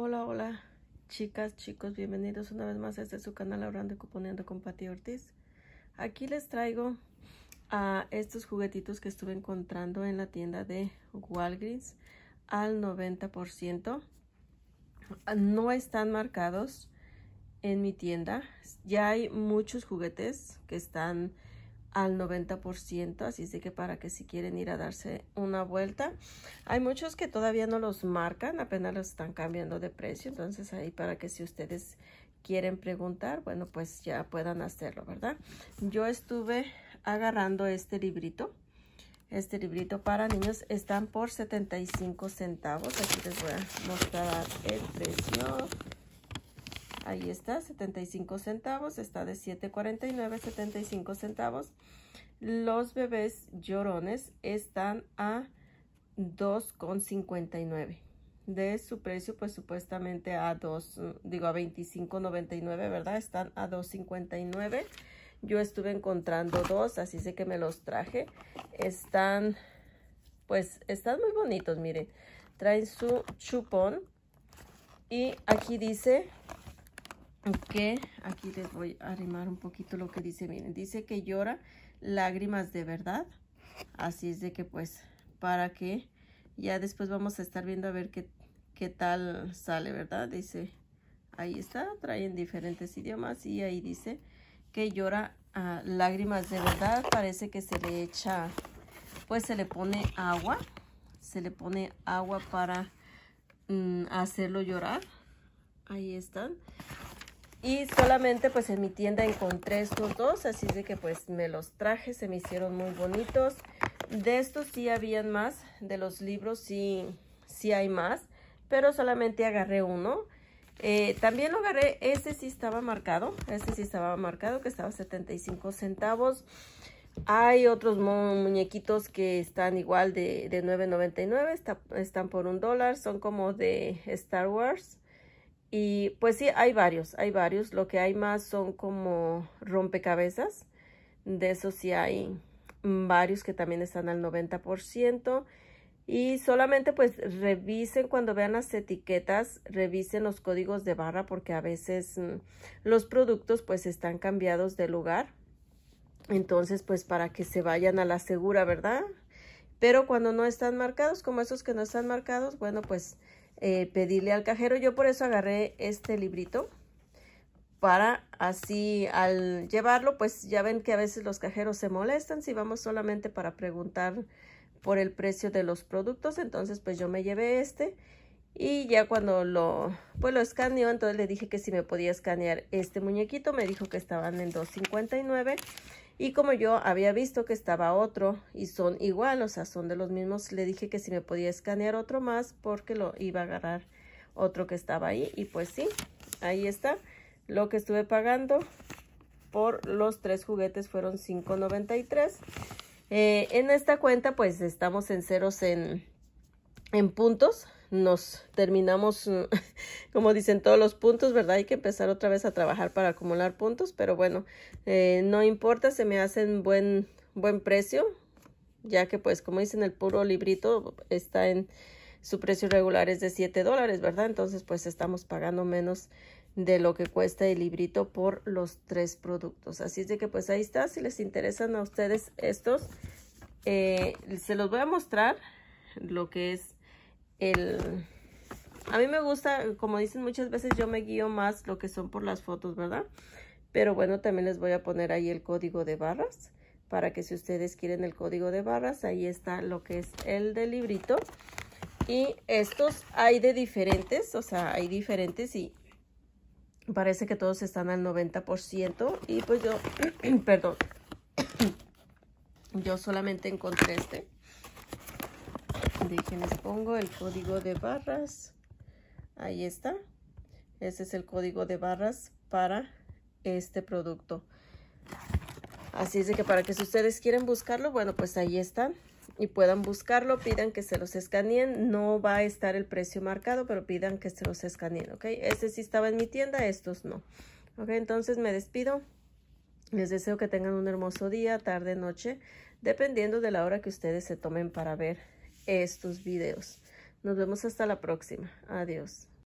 Hola, hola, chicas, chicos, bienvenidos una vez más a este su canal Hablando y componiendo con Pati Ortiz. Aquí les traigo a estos juguetitos que estuve encontrando en la tienda de Walgreens al 90%. No están marcados en mi tienda. Ya hay muchos juguetes que están al 90%, así es que para que si quieren ir a darse una vuelta. Hay muchos que todavía no los marcan, apenas los están cambiando de precio, entonces ahí para que si ustedes quieren preguntar, bueno, pues ya puedan hacerlo, ¿verdad? Yo estuve agarrando este librito, este librito para niños, están por 75 centavos, aquí les voy a mostrar el precio. Ahí está, 75 centavos. Está de 7.49, 75 centavos. Los bebés llorones están a 2.59 de su precio, pues supuestamente a 2, digo a 25.99, ¿verdad? Están a 2.59. Yo estuve encontrando dos, así sé que me los traje. Están, pues, están muy bonitos, miren. Traen su chupón. Y aquí dice que aquí les voy a arrimar un poquito lo que dice, miren, dice que llora lágrimas de verdad, así es de que pues para que ya después vamos a estar viendo a ver qué, qué tal sale, ¿verdad? Dice, ahí está, trae en diferentes idiomas y ahí dice que llora ah, lágrimas de verdad, parece que se le echa, pues se le pone agua, se le pone agua para mm, hacerlo llorar, ahí están, y solamente pues en mi tienda encontré estos dos, así de que pues me los traje, se me hicieron muy bonitos. De estos sí habían más, de los libros sí, sí hay más, pero solamente agarré uno. Eh, también lo agarré, ese sí estaba marcado, ese sí estaba marcado que estaba 75 centavos. Hay otros muñequitos que están igual de, de 9.99, están por un dólar, son como de Star Wars. Y pues sí, hay varios, hay varios. Lo que hay más son como rompecabezas. De eso sí hay varios que también están al 90%. Y solamente pues revisen cuando vean las etiquetas, revisen los códigos de barra porque a veces mm, los productos pues están cambiados de lugar. Entonces pues para que se vayan a la segura, ¿verdad? Pero cuando no están marcados, como esos que no están marcados, bueno pues eh, pedirle al cajero. Yo por eso agarré este librito para así al llevarlo, pues ya ven que a veces los cajeros se molestan si vamos solamente para preguntar por el precio de los productos. Entonces pues yo me llevé este y ya cuando lo, pues lo escaneó, entonces le dije que si me podía escanear este muñequito, me dijo que estaban en 2.59 y como yo había visto que estaba otro y son igual, o sea, son de los mismos, le dije que si me podía escanear otro más porque lo iba a agarrar otro que estaba ahí. Y pues sí, ahí está. Lo que estuve pagando por los tres juguetes fueron $5.93. Eh, en esta cuenta pues estamos en ceros en en puntos nos terminamos, mm, como dicen, todos los puntos, ¿verdad? Hay que empezar otra vez a trabajar para acumular puntos, pero bueno, eh, no importa, se me hacen buen, buen precio, ya que pues como dicen, el puro librito está en su precio regular es de 7 dólares, ¿verdad? Entonces pues estamos pagando menos de lo que cuesta el librito por los tres productos. Así es de que pues ahí está, si les interesan a ustedes estos, eh, se los voy a mostrar lo que es el... A mí me gusta, como dicen muchas veces, yo me guío más lo que son por las fotos, ¿verdad? Pero bueno, también les voy a poner ahí el código de barras para que si ustedes quieren el código de barras, ahí está lo que es el del librito. Y estos hay de diferentes, o sea, hay diferentes y parece que todos están al 90%. Y pues yo, perdón, yo solamente encontré este dije les pongo el código de barras. Ahí está. Ese es el código de barras para este producto. Así es de que para que si ustedes quieren buscarlo, bueno, pues ahí está Y puedan buscarlo, pidan que se los escaneen. No va a estar el precio marcado, pero pidan que se los escaneen, ¿ok? Este sí estaba en mi tienda, estos no. Ok, entonces me despido. Les deseo que tengan un hermoso día, tarde, noche, dependiendo de la hora que ustedes se tomen para ver estos videos. Nos vemos hasta la próxima. Adiós.